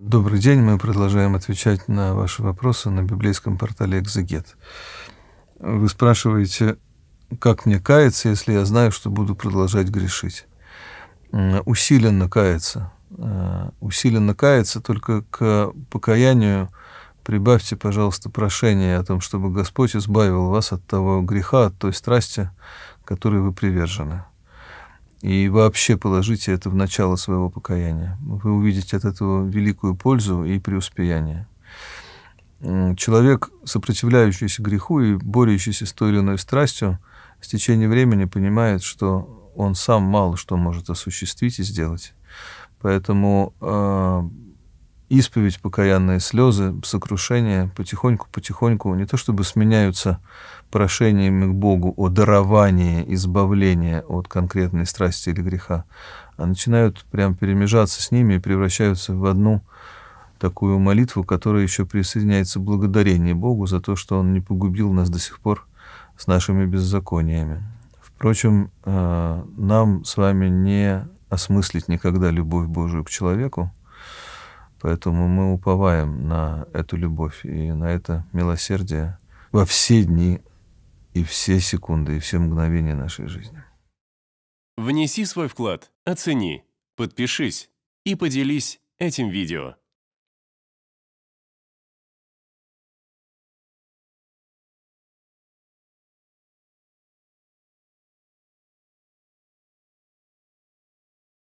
Добрый день, мы продолжаем отвечать на ваши вопросы на библейском портале «Экзегет». Вы спрашиваете, как мне каяться, если я знаю, что буду продолжать грешить? Усиленно каяться. Э, Усиленно каяться, только к покаянию прибавьте, пожалуйста, прошение о том, чтобы Господь избавил вас от того греха, от той страсти, которой вы привержены. И вообще положите это в начало своего покаяния. Вы увидите от этого великую пользу и преуспеяние. Человек, сопротивляющийся греху и борющийся с той или иной страстью, с течением времени понимает, что он сам мало что может осуществить и сделать. Поэтому э, исповедь, покаянные слезы, сокрушения потихоньку-потихоньку не то чтобы сменяются прошениями к Богу о даровании избавления от конкретной страсти или греха, а начинают прям перемежаться с ними и превращаются в одну такую молитву, которая еще присоединяется благодарение Богу за то, что Он не погубил нас до сих пор с нашими беззакониями. Впрочем, э, нам с вами не осмыслить никогда любовь Божию к человеку, Поэтому мы уповаем на эту любовь и на это милосердие во все дни и все секунды, и все мгновения нашей жизни. Внеси свой вклад, оцени, подпишись и поделись этим видео.